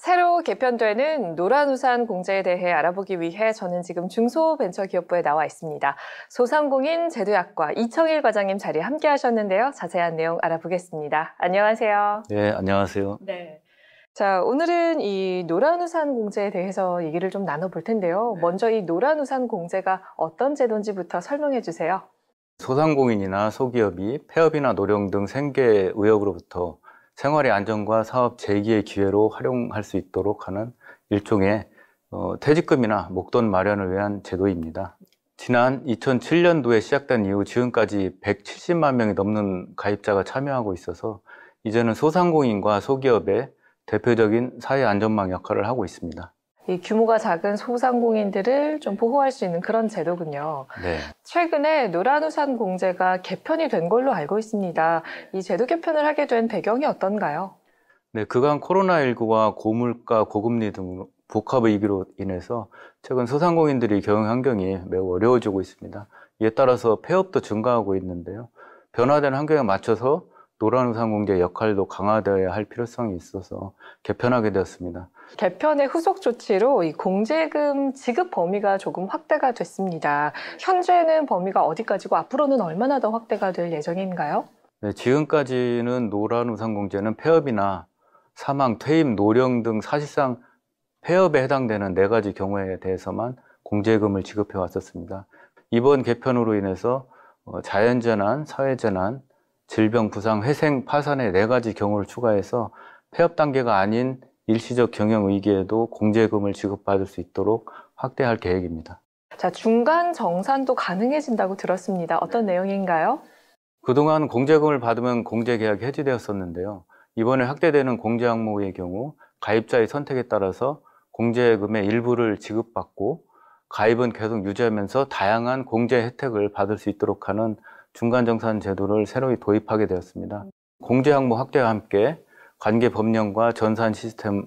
새로 개편되는 노란우산 공제에 대해 알아보기 위해 저는 지금 중소벤처기업부에 나와 있습니다. 소상공인 제도학과 이청일 과장님 자리에 함께 하셨는데요. 자세한 내용 알아보겠습니다. 안녕하세요. 네, 안녕하세요. 네. 자, 오늘은 이 노란우산 공제에 대해서 얘기를 좀 나눠볼 텐데요. 네. 먼저 이 노란우산 공제가 어떤 제도인지부터 설명해 주세요. 소상공인이나 소기업이 폐업이나 노령 등 생계 의혹으로부터 생활의 안정과 사업 재기의 기회로 활용할 수 있도록 하는 일종의 어, 퇴직금이나 목돈 마련을 위한 제도입니다. 지난 2007년도에 시작된 이후 지금까지 170만 명이 넘는 가입자가 참여하고 있어서 이제는 소상공인과 소기업의 대표적인 사회 안전망 역할을 하고 있습니다. 이 규모가 작은 소상공인들을 좀 보호할 수 있는 그런 제도군요. 네. 최근에 노란우산공제가 개편이 된 걸로 알고 있습니다. 이 제도 개편을 하게 된 배경이 어떤가요? 네, 그간 코로나19와 고물가, 고금리 등 복합의 위기로 인해서 최근 소상공인들이 경영 환경이 매우 어려워지고 있습니다. 이에 따라서 폐업도 증가하고 있는데요. 변화된 환경에 맞춰서 노란우산공제 역할도 강화되어야 할 필요성이 있어서 개편하게 되었습니다. 개편의 후속 조치로 이 공제금 지급 범위가 조금 확대가 됐습니다. 현재는 범위가 어디까지고 앞으로는 얼마나 더 확대가 될 예정인가요? 네, 지금까지는 노란우산공제는 폐업이나 사망, 퇴임, 노령 등 사실상 폐업에 해당되는 네 가지 경우에 대해서만 공제금을 지급해 왔었습니다. 이번 개편으로 인해서 어, 자연재난, 사회재난, 질병, 부상, 회생, 파산의 네 가지 경우를 추가해서 폐업 단계가 아닌 일시적 경영 위기에도 공제금을 지급받을 수 있도록 확대할 계획입니다. 자, 중간 정산도 가능해진다고 들었습니다. 어떤 네. 내용인가요? 그동안 공제금을 받으면 공제 계약이 해지되었었는데요. 이번에 확대되는 공제 항목의 경우 가입자의 선택에 따라서 공제금의 일부를 지급받고 가입은 계속 유지하면서 다양한 공제 혜택을 받을 수 있도록 하는 중간정산 제도를 새로이 도입하게 되었습니다. 공제 항목 확대와 함께 관계 법령과 전산 시스템을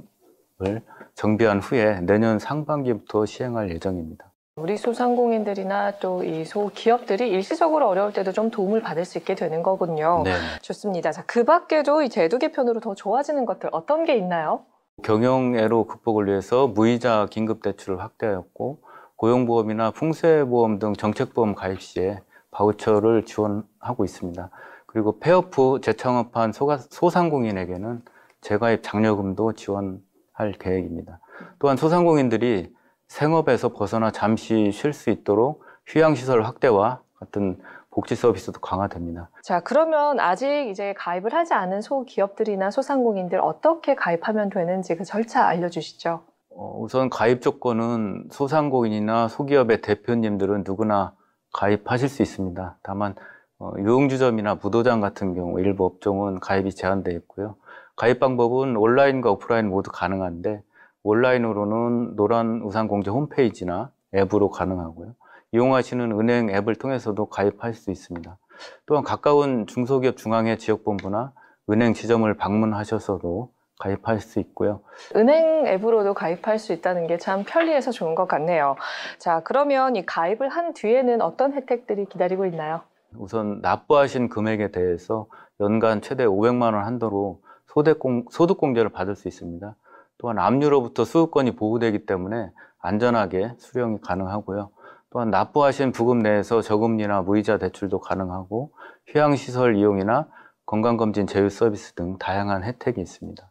정비한 후에 내년 상반기부터 시행할 예정입니다. 우리 소상공인들이나 또 이 소기업들이 일시적으로 어려울 때도 좀 도움을 받을 수 있게 되는 거군요. 네. 좋습니다. 자, 그 밖에도 이 제도 개편으로 더 좋아지는 것들 어떤 게 있나요? 경영애로 극복을 위해서 무이자 긴급대출을 확대하였고 고용보험이나 풍세보험 등 정책보험 가입 시에 바우처를 지원하고 있습니다. 그리고 폐업 후 재창업한 소상공인에게는 재가입 장려금도 지원할 계획입니다. 또한 소상공인들이 생업에서 벗어나 잠시 쉴 수 있도록 휴양시설 확대와 같은 복지 서비스도 강화됩니다. 자, 그러면 아직 이제 가입을 하지 않은 소기업들이나 소상공인들 어떻게 가입하면 되는지 그 절차 알려주시죠. 어, 우선 가입 조건은 소상공인이나 소기업의 대표님들은 누구나 가입하실 수 있습니다. 다만 어, 유흥주점이나 부도장 같은 경우 일부 업종은 가입이 제한되어 있고요. 가입 방법은 온라인과 오프라인 모두 가능한데 온라인으로는 노란 우산 공제 홈페이지나 앱으로 가능하고요. 이용하시는 은행 앱을 통해서도 가입하실수 있습니다. 또한 가까운 중소기업 중앙회 지역본부나 은행 지점을 방문하셔서도 가입할 수 있고요. 은행 앱으로도 가입할 수 있다는 게 참 편리해서 좋은 것 같네요. 자, 그러면 이 가입을 한 뒤에는 어떤 혜택들이 기다리고 있나요? 우선 납부하신 금액에 대해서 연간 최대 500만 원 한도로 소득공, 소득공제를 받을 수 있습니다. 또한 압류로부터 수급권이 보호되기 때문에 안전하게 수령이 가능하고요. 또한 납부하신 부금 내에서 저금리나 무이자 대출도 가능하고 휴양시설 이용이나 건강검진 제휴 서비스 등 다양한 혜택이 있습니다.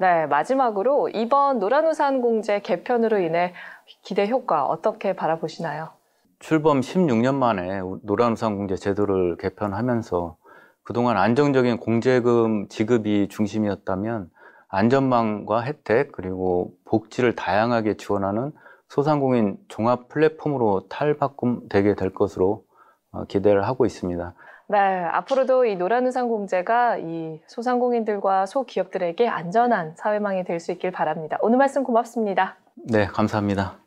네, 마지막으로 이번 노란우산 공제 개편으로 인해 기대 효과 어떻게 바라보시나요? 출범 16년 만에 노란우산 공제 제도를 개편하면서 그동안 안정적인 공제금 지급이 중심이었다면 안전망과 혜택 그리고 복지를 다양하게 지원하는 소상공인 종합 플랫폼으로 탈바꿈되게 될 것으로 어, 기대를 하고 있습니다. 네, 앞으로도 이 노란우산 공제가 이 소상공인들과 소기업들에게 안전한 사회망이 될 수 있길 바랍니다. 오늘 말씀 고맙습니다. 네, 감사합니다.